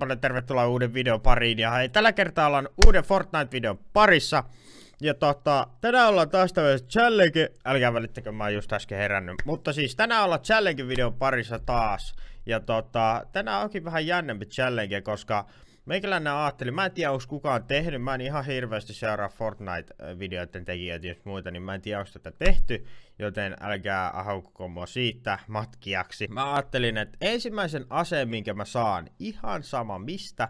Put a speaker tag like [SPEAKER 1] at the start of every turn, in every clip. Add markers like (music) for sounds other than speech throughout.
[SPEAKER 1] paljon tervetuloa uuden videon pariin ja hei, tällä kertaa ollaan uuden Fortnite-videon parissa ja tota, tänään ollaan taas tämmöisen challenge, älkää välittäkö mä oon just äsken herännyt, mutta siis tänään ollaan challenge-videon parissa taas ja tota, tänään onkin vähän jännempi challenge, koska Meikäläinen ajatteli, mä en tiedä onko kukaan tehnyt, mä en ihan hirveästi seuraa Fortnite-videoiden tekijöitä ja muita, niin mä en tiedä onko tätä tehty, joten älkää ahaukko mua siitä matkiaksi. Mä ajattelin, että ensimmäisen aseen minkä mä saan, ihan sama mistä,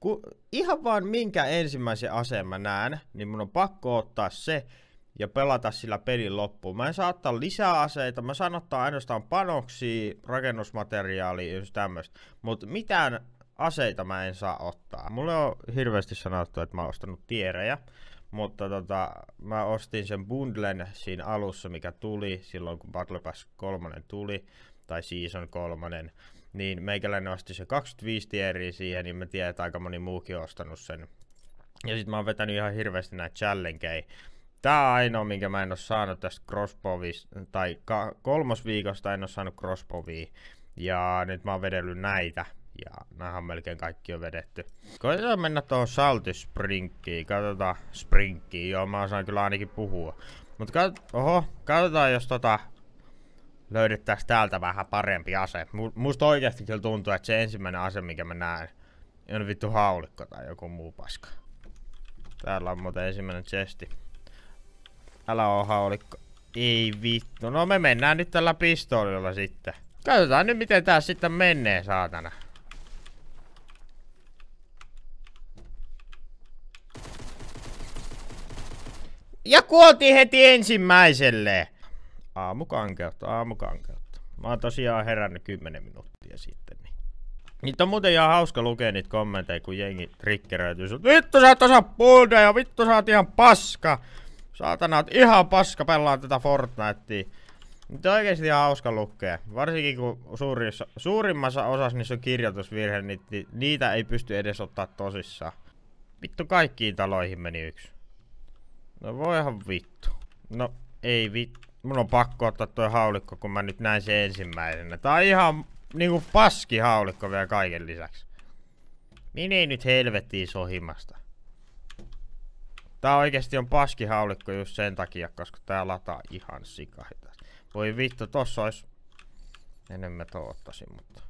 [SPEAKER 1] ku, ihan vaan minkä ensimmäisen aseen mä näen, niin mun on pakko ottaa se ja pelata sillä pelin loppuun. Mä en saa ottaa lisää aseita, mä saan ottaa ainoastaan panoksia, rakennusmateriaalia ja tämmöistä, mutta mitään aseita mä en saa ottaa. Mulle on hirveästi sanottu, että mä oon ostanut tierejä, mutta tota, mä ostin sen bundlen siinä alussa, mikä tuli silloin, kun Battle Pass 3 tuli, tai Season 3, niin meikäläinen osti se 25 tieriä siihen, niin mä tiedän, että aika moni muukin on ostanut sen. Ja sit mä oon vetänyt ihan hirveästi näitä challengeja. Tää on ainoa, minkä mä en oo saanut tästä crossbowista, tai ka- kolmosviikosta en oo saanut crossbowia. Ja nyt mä oon vedellyt näitä, ja on melkein kaikki on vedetty. Koitetaan mennä tuohon Salty Sprinkkiin. Katsotaan Sprinkkiin. Joo, mä osaan kyllä ainakin puhua. Mut kat... Oho, katsotaan jos tota löydettäis täältä vähän parempi ase. Musta oikeasti kyllä tuntuu, että se ensimmäinen ase, mikä mä näen, on vittu haulikko tai joku muu paska. Täällä on muuten ensimmäinen chesti. Älä oo haulikko. Ei vittu. No me mennään nyt tällä pistoolilla sitten. Katsotaan nyt miten tää sitten menee, saatana. Ja kuoltiin heti ensimmäiselle. Aamukankeutta, aamukankeutta. Mä oon tosiaan herännyt 10 minuuttia sitten. Niin. Niitä on muuten ihan hauska lukea niitä kommentteja, kun jengi trikkeröityy. Vittu sä et osaa puhuta ja vittu sä oot ihan paska. Saatana, oot ihan paska pelaa tätä Fortnitea. Niitä on oikeesti ihan hauska lukea. Varsinkin kun suurissa, suurimmassa osassa niissä on kirjoitusvirhe, niin niitä ei pysty edes ottaa tosissaan. Vittu kaikkiin taloihin meni yksi. No voi ihan vittu. No ei vittu. Mun on pakko ottaa toi haulikko, kun mä nyt näin sen ensimmäisenä. Tää on ihan niinku paski haulikko vielä kaiken lisäksi. Mene nyt helvettiin sohimasta. Tää oikeesti on paski haulikko just sen takia, koska tää lataa ihan sikahitaasti. Voi vittu, tossa olisi Enemmän tuo ottaisin, mutta...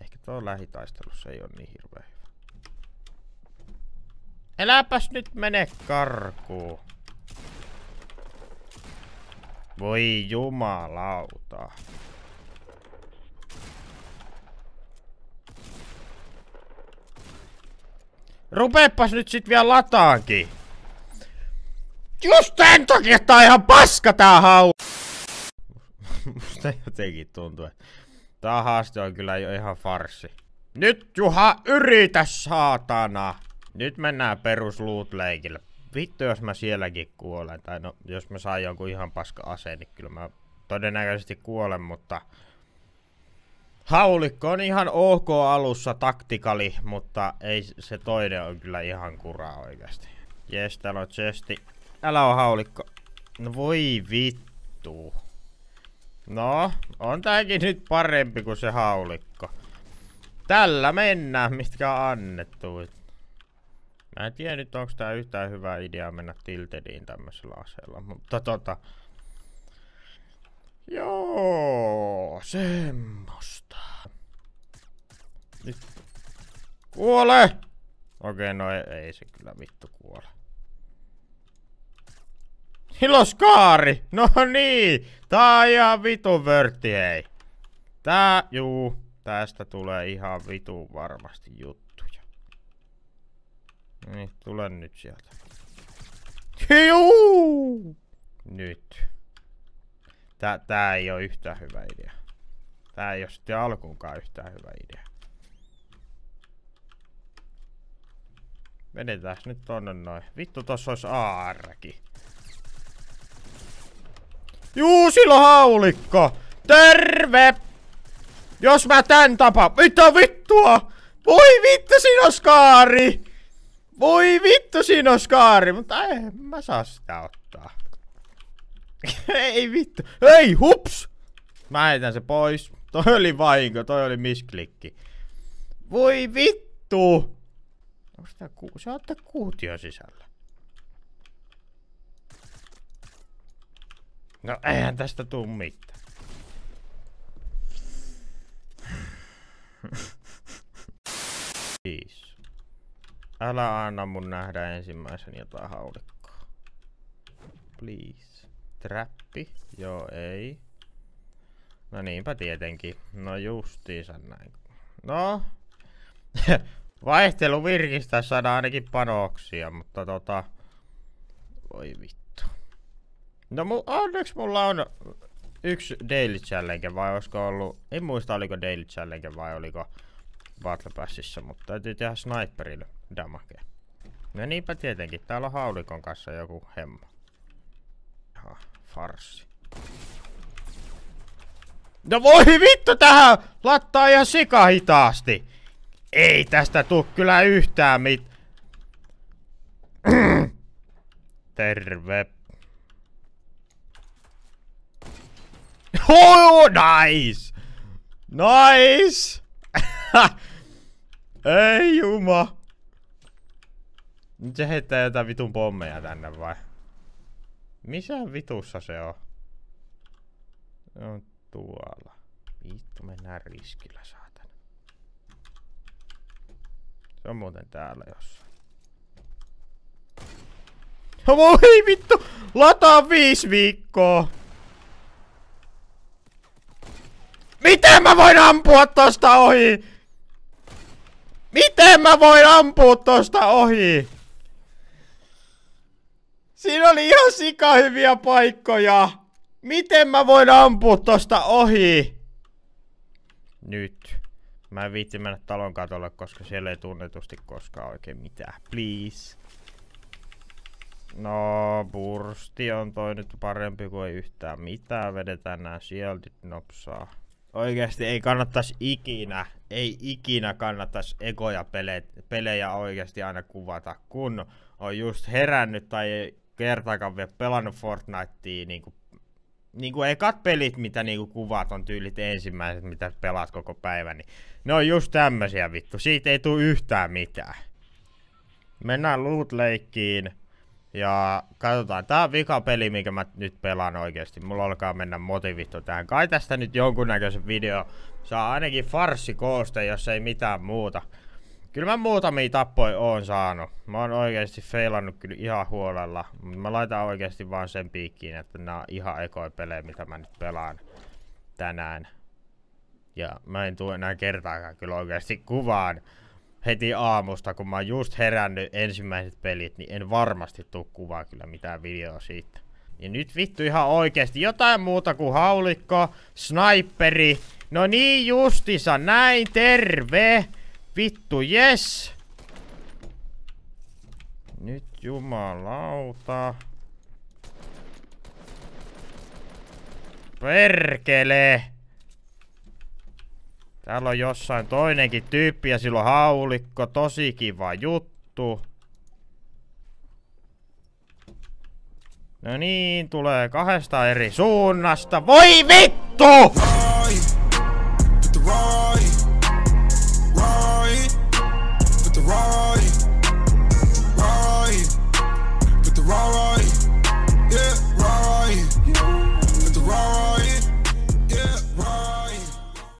[SPEAKER 1] Ehkä tuo lähitaistelussa ei ole niin hirveä hyvä. nyt mene karkuun. Voi jumalauta. Rupeepas nyt sit vielä lataankin. Just tän takia tää on ihan paska tää hau... (laughs) Musta jotenkin tuntuu, että tää haaste on kyllä jo ihan farsi. Nyt Juha yritä saatana! Nyt mennään loot leikille vittu jos mä sielläkin kuolen, tai no, jos mä saan jonkun ihan paska aseen, niin kyllä mä todennäköisesti kuolen, mutta haulikko on ihan ok alussa taktikali, mutta ei se toinen on kyllä ihan kuraa oikeasti. Jes, täällä on chesti. Älä oo haulikko. No voi vittu. No, on tääkin nyt parempi kuin se haulikko. Tällä mennään, mitkä on annettu. Mä en tiedä nyt onko tää yhtään hyvä idea mennä Tiltediin tämmöisellä aseella, mutta tota... Joo, semmoista. Nyt. Kuole! Okei, okay, no ei, ei se kyllä vittu kuole. Hiloskaari! No niin! Tää on ihan vitun vörtti, hei. Tää, juu, tästä tulee ihan vitun varmasti juttuja. Niin, tule nyt sieltä. Hiuu! Nyt. Tää, tää ei oo yhtään hyvä idea. Tää ei oo sitten alkuunkaan yhtään hyvä idea. Vedetään nyt tonne noin. Vittu tossa ois aarki. Juu, sillä haulikko! Terve! Jos mä tän tapa... Mitä vittua? Voi vittu, sinä skaari! Voi vittu, siinä on skaari, mutta en mä saa sitä ottaa. (laughs) ei vittu. Hei, hups! Mä heitän se pois. Toi oli vahinko, toi oli misklikki. Voi vittu! Onko sitä ku... Se ottaa kuutio sisällä. No eihän tästä tuu mitään. Peace. (laughs) Älä anna mun nähdä ensimmäisen jotain haulikkoa. Please. Trappi? Joo, ei. No niinpä tietenkin. No justiinsa näin. No. (laughs) Vaihtelu virkistä saada ainakin panoksia, mutta tota... Voi vittu. No mu onneksi mulla on yksi daily challenge vai olisiko ollut... En muista oliko daily challenge vai oliko Battle Passissa, mutta täytyy tehdä sniperille damakea. No niinpä tietenkin, täällä on haulikon kanssa joku hemma. Ha, farsi. No voi vittu tähän! Lattaa ihan sika hitaasti! Ei tästä tuu kyllä yhtään mit... (clears throat) Terve. Oh, nice! Nice! (laughs) Ei juma. Nyt se heittää jotain vitun pommeja tänne vai? Missä vitussa se on? on tuolla. Vittu mennään riskillä saatan. Se on muuten täällä jossain. Voi vittu! Lataa viisi viikkoa! Miten mä voin ampua tosta ohi? Miten mä voin ampua tosta ohi? Siinä oli ihan hyviä paikkoja. Miten mä voin ampua tosta ohi? Nyt. Mä en viitti mennä talon katolle, koska siellä ei tunnetusti koskaan oikein mitään. Please. No, bursti on toi nyt parempi kuin ei yhtään mitään. Vedetään nää shieldit nopsaa. Oikeasti ei kannattaisi ikinä, ei ikinä kannattaisi ekoja pelejä, pelejä oikeasti aina kuvata, kun on just herännyt tai ei kertaakaan vielä pelannut Fortnitea niin kuin niin kuin ekat pelit, mitä niin kuin kuvat on tyylit ensimmäiset, mitä pelaat koko päivän, niin ne on just tämmösiä vittu. Siitä ei tule yhtään mitään. Mennään loot leikkiin ja katsotaan. Tää on vika peli, mikä mä nyt pelaan oikeesti. Mulla alkaa mennä motivitto tähän. Kai tästä nyt jonkunnäköisen video saa ainakin farsi kooste, jos ei mitään muuta. Kyllä mä muutamia tappoja oon saanut. Mä oon oikeesti feilannut kyllä ihan huolella. mä laitan oikeesti vaan sen piikkiin, että nämä on ihan ekoi pelejä, mitä mä nyt pelaan tänään. Ja mä en tule enää kertaakaan kyllä oikeasti kuvaan heti aamusta, kun mä oon just herännyt ensimmäiset pelit, niin en varmasti tuu kuvaa kyllä mitään videoa siitä. Ja nyt vittu ihan oikeesti jotain muuta kuin haulikko, sniperi. No niin justissa, näin terve! Vittu, yes! Nyt jumalauta. Perkele! Täällä on jossain toinenkin tyyppi ja sillä on haulikko. Tosi kiva juttu. No niin, tulee kahdesta eri suunnasta. Voi vittu!